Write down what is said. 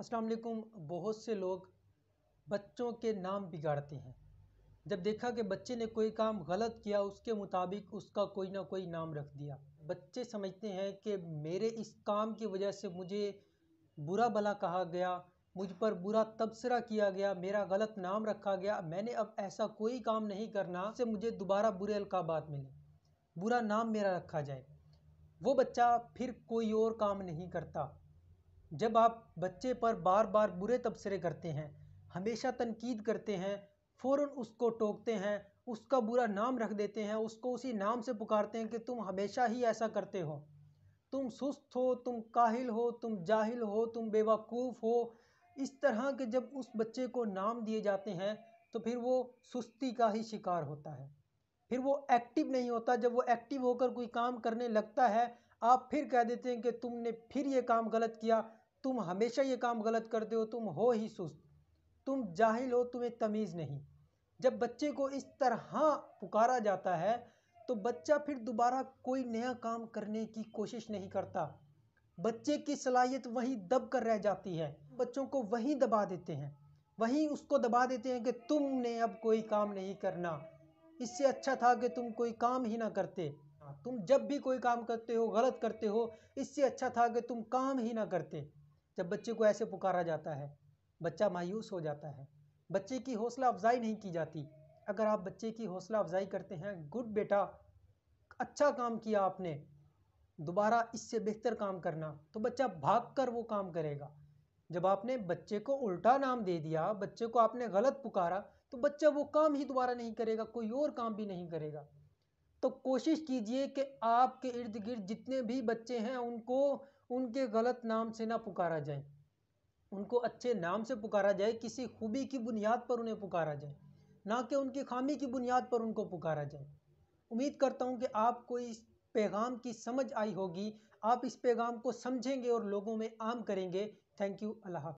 अस्सलाम वालेकुम बहुत से लोग बच्चों के नाम बिगाड़ते हैं जब देखा कि बच्चे ने कोई काम गलत किया उसके मुताबिक उसका कोई ना कोई नाम रख दिया बच्चे समझते हैं कि मेरे इस काम की वजह से मुझे बुरा भला कहा गया मुझ पर बुरा तबसरा किया गया मेरा गलत नाम रखा गया मैंने अब ऐसा कोई काम नहीं करना से मुझे दोबारा बुरे अलकाबात मिले बुरा नाम मेरा रखा जाए वो बच्चा फिर कोई और काम नहीं करता जब आप बच्चे पर बार बार बुरे तबसरे करते हैं हमेशा तनकीद करते हैं फ़ौर उसको टोकते हैं उसका बुरा नाम रख देते हैं उसको उसी नाम से पुकारते हैं कि तुम हमेशा ही ऐसा करते हो तुम सुस्त हो तुम काहिल हो तुम जाहिल हो तुम बेवकूफ़ हो इस तरह के जब उस बच्चे को नाम दिए जाते हैं तो फिर वो सुस्ती का ही शिकार होता है फिर वो एक्टिव नहीं होता जब वो एक्टिव होकर कोई काम करने लगता है आप फिर कह देते हैं कि तुमने फिर ये काम गलत किया तुम हमेशा ये काम गलत करते हो तुम हो ही सुस्त तुम जाहिल हो तुम्हें तमीज़ नहीं जब बच्चे को इस तरह पुकारा जाता है तो बच्चा फिर दोबारा कोई नया काम करने की कोशिश नहीं करता बच्चे की सलाहियत वहीं दब कर रह जाती है बच्चों को वहीं दबा देते हैं वहीं उसको दबा देते हैं कि तुमने अब कोई काम नहीं करना इससे अच्छा था कि तुम कोई काम ही ना करते तुम जब भी कोई काम करते हो गलत करते हो इससे अच्छा था कि तुम काम ही ना करते जब बच्चे को ऐसे पुकारा जाता है बच्चा मायूस हो जाता है बच्चे की हौसला अफजाई नहीं की जाती अगर आप बच्चे की हौसला अफजाई करते हैं गुड बेटा अच्छा काम किया आपने दोबारा इससे बेहतर काम करना तो बच्चा भाग कर वो काम करेगा जब आपने बच्चे को उल्टा नाम दे दिया बच्चे को आपने गलत पुकारा तो बच्चा वो काम ही दोबारा नहीं करेगा कोई और काम भी नहीं करेगा तो कोशिश कीजिए कि आपके इर्द गिर्द जितने भी बच्चे हैं उनको उनके गलत नाम से ना पुकारा जाए उनको अच्छे नाम से पुकारा जाए किसी खूबी की बुनियाद पर उन्हें पुकारा जाए ना कि उनकी खामी की बुनियाद पर उनको पुकारा जाए उम्मीद करता हूँ कि आपको इस पैगाम की समझ आई होगी आप इस पैगाम को समझेंगे और लोगों में आम करेंगे थैंक यू अल्लाह